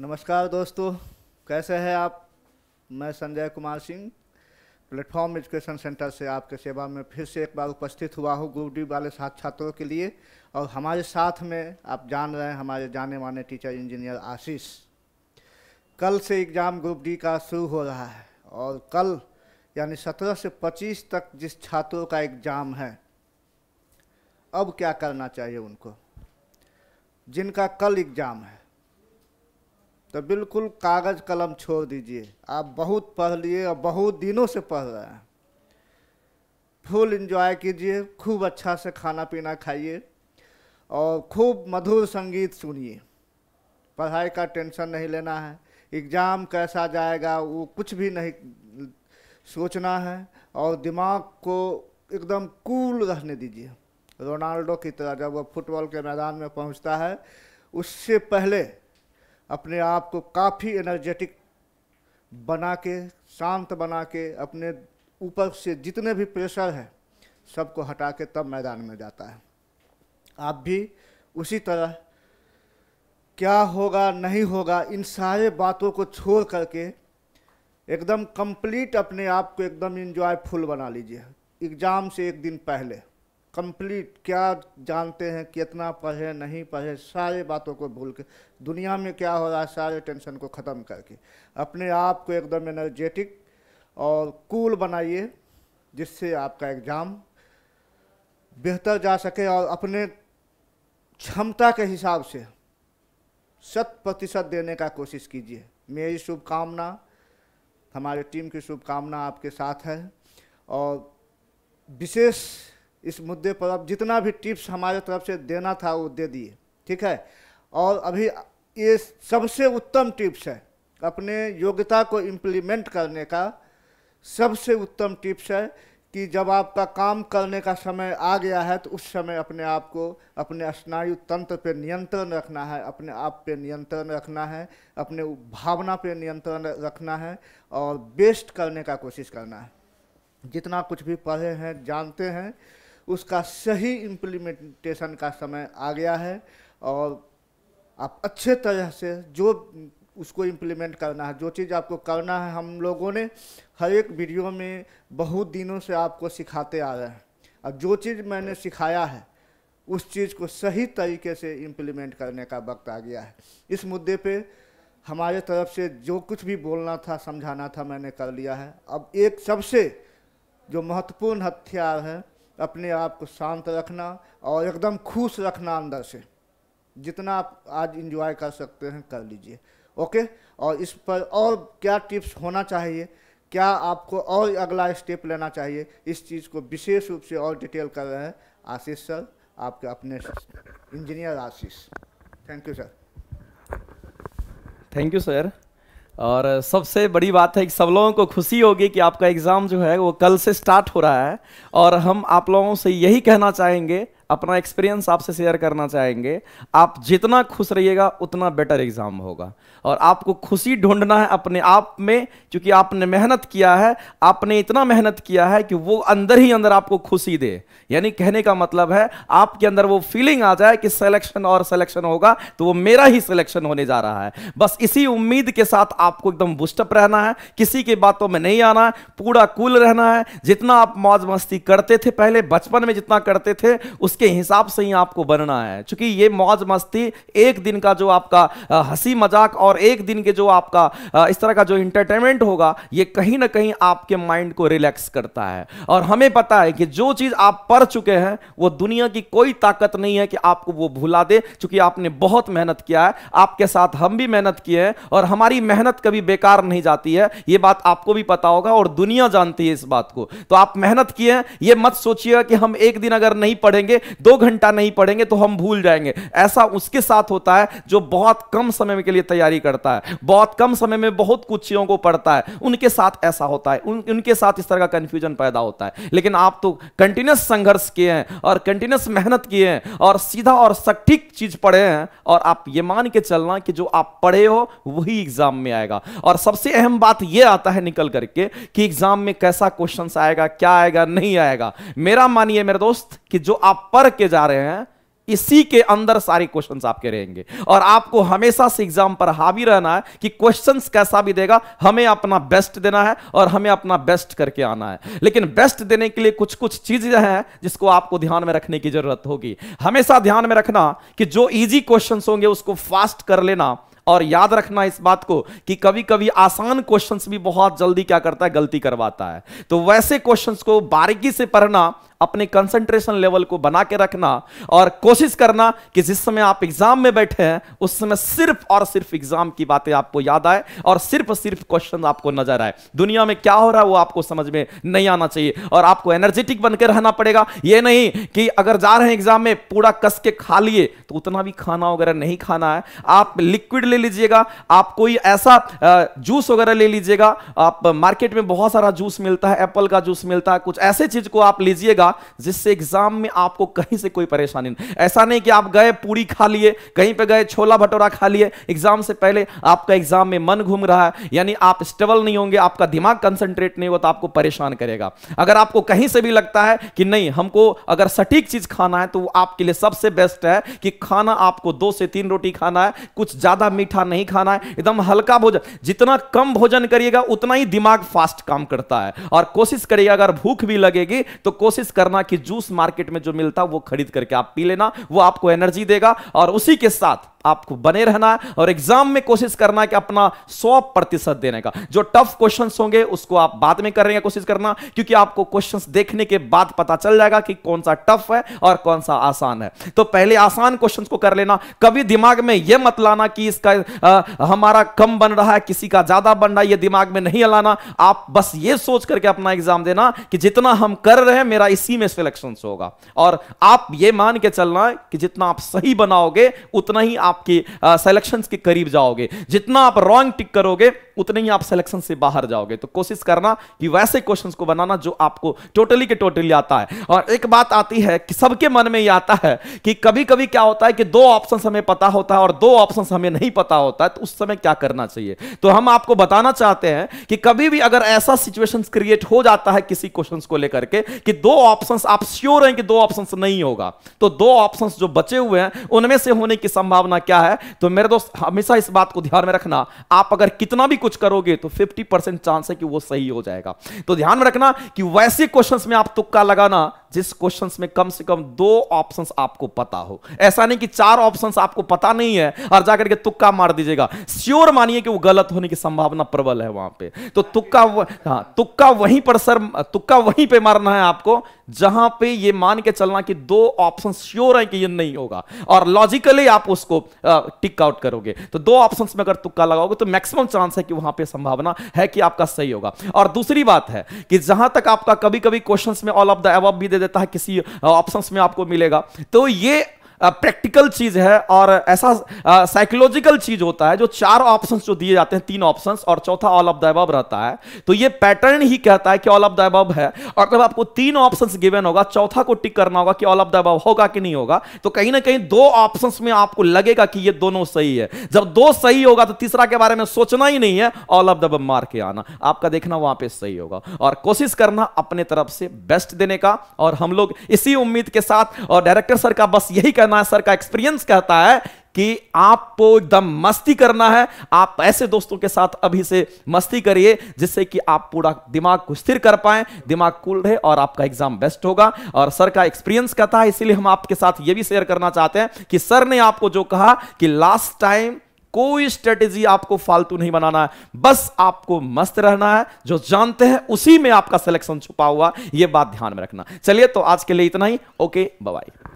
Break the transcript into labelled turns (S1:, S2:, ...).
S1: नमस्कार दोस्तों कैसे हैं आप मैं Sanjay Kumar Singh platform education centre से आपके सेवा में फिर से एक बार उपस्थित हुआ हूँ ग्रुप डी वाले साथ छात्रों के लिए और हमारे साथ में आप जान रहे हैं हमारे जाने माने टीचर इंजीनियर आशीष कल से एग्ज़ाम ग्रुप डी का शुरू हो रहा है और कल यानी सत्रह से पच्चीस तक जिस छात्रों का एग्ज़ाम है अब क्या करना चाहिए उनको जिनका कल एग्ज़ाम है तो बिल्कुल कागज़ कलम छोड़ दीजिए आप बहुत पढ़ लिए और बहुत दिनों से पढ़ रहे हैं फुल इन्जॉय कीजिए खूब अच्छा से खाना पीना खाइए और खूब मधुर संगीत सुनिए पढ़ाई का टेंशन नहीं लेना है एग्ज़ाम कैसा जाएगा वो कुछ भी नहीं सोचना है और दिमाग को एकदम कूल रहने दीजिए रोनाल्डो की तरह जब वो फुटबॉल के मैदान में पहुंचता है उससे पहले अपने आप को काफ़ी एनर्जेटिक बना के शांत बना के अपने ऊपर से जितने भी प्रेशर है सबको हटा के तब मैदान में जाता है आप भी उसी तरह क्या होगा नहीं होगा इन सारे बातों को छोड़ करके एकदम कंप्लीट अपने आप को एकदम इन्जॉयफुल बना लीजिए एग्ज़ाम से एक दिन पहले कंप्लीट क्या जानते हैं कितना पढ़े नहीं पढ़े सारे बातों को भूल के दुनिया में क्या हो रहा है सारे टेंशन को ख़त्म करके अपने आप को एकदम एनर्जेटिक और कूल बनाइए जिससे आपका एग्ज़ाम बेहतर जा सके और अपने क्षमता के हिसाब से शत प्रतिशत देने का कोशिश कीजिए मेरी शुभकामना हमारे टीम की शुभकामना आपके साथ है और विशेष इस मुद्दे पर अब जितना भी टिप्स हमारे तरफ से देना था वो दे दिए ठीक है और अभी ये सबसे उत्तम टिप्स है अपने योग्यता को इम्प्लीमेंट करने का सबसे उत्तम टिप्स है कि जब आपका काम करने का समय आ गया है तो उस समय अपने आप को अपने स्नायु तंत्र पर नियंत्रण रखना है अपने आप पे नियंत्रण रखना है अपने भावना पे नियंत्रण रखना है और बेस्ट करने का कोशिश करना है जितना कुछ भी पढ़े हैं जानते हैं उसका सही इम्प्लीमेंटेशन का समय आ गया है और आप अच्छे तरह से जो उसको इम्प्लीमेंट करना है जो चीज़ आपको करना है हम लोगों ने हर एक वीडियो में बहुत दिनों से आपको सिखाते आ रहे हैं अब जो चीज़ मैंने सिखाया है उस चीज़ को सही तरीके से इम्प्लीमेंट करने का वक्त आ गया है इस मुद्दे पे हमारे तरफ से जो कुछ भी बोलना था समझाना था मैंने कर लिया है अब एक सबसे जो महत्वपूर्ण हथियार है अपने आप को शांत रखना और एकदम खुश रखना अंदर से जितना आप आज इंजॉय कर सकते हैं कर लीजिए ओके और इस पर और क्या टिप्स होना चाहिए क्या आपको और अगला स्टेप लेना चाहिए इस चीज़ को विशेष रूप से और डिटेल कर रहे हैं आशीष सर आपके अपने engineer Ashish thank you sir
S2: thank you sir और सबसे बड़ी बात है कि सब लोगों को खुशी होगी कि आपका एग्ज़ाम जो है वो कल से स्टार्ट हो रहा है और हम आप लोगों से यही कहना चाहेंगे अपना एक्सपीरियंस आपसे शेयर करना चाहेंगे आप जितना खुश रहिएगा उतना बेटर एग्जाम होगा और आपको खुशी ढूंढना है अपने आप में क्योंकि आपने मेहनत किया है आपने इतना मेहनत किया है कि वो अंदर ही अंदर आपको खुशी दे यानी कहने का मतलब है आपके अंदर वो फीलिंग आ जाए कि सिलेक्शन और सिलेक्शन होगा तो वो मेरा ही सिलेक्शन होने जा रहा है बस इसी उम्मीद के साथ आपको एकदम बुस्टअप रहना है किसी की बातों में नहीं आना है पूरा कूल रहना है जितना आप मौज मस्ती करते थे पहले बचपन में जितना करते थे उस उसके हिसाब से ही आपको बनना है चूंकि ये मौज मस्ती एक दिन का जो आपका हंसी मजाक और एक दिन के जो आपका इस तरह का जो इंटरटेनमेंट होगा ये कहीं ना कहीं आपके माइंड को रिलैक्स करता है और हमें पता है कि जो चीज आप पढ़ चुके हैं वो दुनिया की कोई ताकत नहीं है कि आपको वो भुला दे चूंकि आपने बहुत मेहनत किया है आपके साथ हम भी मेहनत किए हैं और हमारी मेहनत कभी बेकार नहीं जाती है ये बात आपको भी पता होगा और दुनिया जानती है इस बात को तो आप मेहनत किए हैं ये मत सोचिएगा कि हम एक दिन अगर नहीं पढ़ेंगे दो घंटा नहीं पढ़ेंगे तो हम भूल जाएंगे ऐसा उसके साथ होता है जो बहुत कम समय के लिए तैयारी करता है बहुत कम समय में बहुत कुछ चीज़ों को पढ़ता है उनके साथ ऐसा होता है उन, उनके साथ इस तरह का कंफ्यूजन पैदा होता है लेकिन आप तो कंटिन्यूस संघर्ष किए हैं और कंटिन्यूस मेहनत किए हैं और सीधा और सटीक चीज पढ़े हैं और आप ये मान के चलना कि जो आप पढ़े हो वही एग्जाम में आएगा और सबसे अहम बात यह आता है निकल करके कि एग्जाम में कैसा क्वेश्चन आएगा क्या आएगा नहीं आएगा मेरा मानिए मेरे दोस्त कि जो आप पढ़ के जा रहे हैं इसी के अंदर सारे क्वेश्चंस आपके रहेंगे और आपको हमेशा से एग्जाम पर हावी रहना है कि क्वेश्चंस कैसा भी देगा हमें अपना बेस्ट देना है और हमें अपना बेस्ट करके आना है लेकिन बेस्ट देने के लिए कुछ कुछ चीजें हैं जिसको आपको ध्यान में रखने की जरूरत होगी हमेशा ध्यान में रखना कि जो ईजी क्वेश्चन होंगे उसको फास्ट कर लेना और याद रखना इस बात को कि कभी कभी आसान क्वेश्चंस भी बहुत जल्दी क्या करता है गलती करवाता है तो वैसे क्वेश्चंस को बारीकी से पढ़ना अपने कंसंट्रेशन लेवल को बना के रखना और कोशिश करना कि जिस समय आप एग्जाम में बैठे हैं उस समय सिर्फ और सिर्फ एग्जाम की बातें आपको याद आए और सिर्फ सिर्फ क्वेश्चन आपको नजर आए दुनिया में क्या हो रहा है वो आपको समझ में नहीं आना चाहिए और आपको एनर्जेटिक बनकर रहना पड़ेगा ये नहीं कि अगर जा रहे हैं एग्जाम में पूरा कस के खा लिए तो उतना भी खाना वगैरह नहीं खाना है आप लिक्विड ले लीजिएगा आप कोई ऐसा जूस वगैरह ले लीजिएगा आप मार्केट में बहुत सारा जूस मिलता है एप्पल का जूस मिलता है कुछ ऐसे चीज को आप लीजिएगा होगा जिससे एग्जाम में आपको कहीं से कोई परेशानी नहीं ऐसा नहीं कि आप गए पूरी खा लिए कहीं पे गए छोला भटोरा खा लिए एग्जाम से पहले आपका एग्जाम में मन घूम रहा है यानी आप स्टेबल नहीं होंगे आपका दिमाग कंसंट्रेट नहीं होगा तो आपको परेशान करेगा अगर आपको कहीं से भी लगता है कि नहीं हमको अगर सटीक चीज खाना है तो आपके लिए सबसे बेस्ट है कि खाना आपको दो से तीन रोटी खाना है कुछ ज्यादा मीठा नहीं खाना है एकदम हल्का भोजन जितना कम भोजन करिएगा उतना ही दिमाग फास्ट काम करता है और कोशिश करिएगा अगर भूख भी लगेगी तो कोशिश करना कि जूस मार्केट में जो मिलता है वो खरीद करके आप पी लेना वो आपको एनर्जी देगा और उसी के साथ आपको बने रहना है और एग्जाम में कोशिश करना है कि अपना सौ प्रतिशत देने का जो टफ क्वेश्चंस होंगे उसको आप बाद में करने की कोशिश करना क्योंकि आपको क्वेश्चंस देखने के बाद पता चल जाएगा कि कौन सा टफ है और कौन सा आसान है तो पहले आसान क्वेश्चंस को कर लेना कभी दिमाग में यह मत लाना कि इसका आ, हमारा कम बन रहा है किसी का ज्यादा बन रहा है यह दिमाग में नहीं लाना आप बस यह सोच करके अपना एग्जाम देना कि जितना हम कर रहे हैं मेरा इस इसी में सिलेक्शन होगा और आप ये मान के चलना कि जितना आप सही बनाओगे उतना ही आपके सिलेक्शन के करीब जाओगे जितना आप रॉन्ग टिक करोगे उतने ही आप सिलेक्शन से बाहर जाओगे तो कोशिश करना कि वैसे क्वेश्चंस को बनाना जो आपको टोटली के टोटली आता है और एक बात आती है कि सबके मन में ये आता है कि कभी कभी क्या होता है कि दो ऑप्शन हमें पता होता है और दो ऑप्शन हमें नहीं पता होता है तो उस समय क्या करना चाहिए तो हम आपको बताना चाहते हैं कि कभी भी अगर ऐसा सिचुएशन क्रिएट हो जाता है किसी क्वेश्चन को लेकर के कि दो ऑप्शन ऑप्शंस आप श्योर हैं कि दो ऑप्शंस नहीं होगा तो दो ऑप्शंस जो बचे हुए हैं उनमें से होने की संभावना क्या है तो मेरे दोस्त हमेशा इस बात को ध्यान में रखना आप अगर कितना भी कुछ करोगे तो 50 परसेंट चांस है कि वो सही हो जाएगा तो ध्यान में रखना कि वैसे क्वेश्चन में आप तुक्का लगाना जिस क्वेश्चंस में कम से कम दो ऑप्शंस आपको पता हो ऐसा नहीं कि चार ऑप्शंस आपको पता नहीं है और जाकर के तुक्का मार दीजिएगा श्योर मानिए कि वो गलत होने की संभावना प्रबल है वहां पे तो तुक्का हाँ तुक्का वहीं पर सर तुक्का वहीं पे मारना है आपको जहां पे ये मान के चलना कि दो ऑप्शन श्योर है कि ये नहीं होगा और लॉजिकली आप उसको टिक आउट करोगे तो दो ऑप्शंस में अगर तुक्का लगाओगे तो मैक्सिमम चांस है कि वहां पे संभावना है कि आपका सही होगा और दूसरी बात है कि जहां तक आपका कभी कभी क्वेश्चंस में ऑल ऑफ द एव भी दे देता है किसी ऑप्शंस में आपको मिलेगा तो ये प्रैक्टिकल चीज है और ऐसा साइकोलॉजिकल चीज होता है जो चार ऑप्शंस जो दिए जाते हैं तीन ऑप्शंस और चौथा ऑल ऑफ दैब रहता है तो ये पैटर्न ही कहता है कि ऑल ऑफ दैब है और जब आपको तीन ऑप्शंस गिवन होगा चौथा को टिक करना होगा कि ऑल ऑफ द होगा कि नहीं होगा तो कहीं ना कहीं दो ऑप्शन में आपको लगेगा कि ये दोनों सही है जब दो सही होगा तो तीसरा के बारे में सोचना ही नहीं है ऑल ऑफ दैब मार के आना आपका देखना वहां पे सही होगा और कोशिश करना अपने तरफ से बेस्ट देने का और हम लोग इसी उम्मीद के साथ और डायरेक्टर सर का बस यही कहना मां सर का एक्सपीरियंस कहता है कि आपको एकदम मस्ती करना है आप ऐसे दोस्तों के साथ अभी से मस्ती करिए जिससे कि आप पूरा दिमाग को स्थिर कर पाए दिमाग कूल रहे और आपका एग्जाम बेस्ट होगा और सर का एक्सपीरियंस कहता है इसीलिए हम आपके साथ यह भी शेयर करना चाहते हैं कि सर ने आपको जो कहा कि लास्ट टाइम कोई स्ट्रेटेजी आपको फालतू नहीं बनाना है बस आपको मस्त रहना है जो जानते हैं उसी में आपका सिलेक्शन छुपा हुआ यह बात ध्यान में रखना चलिए तो आज के लिए इतना ही ओके बाय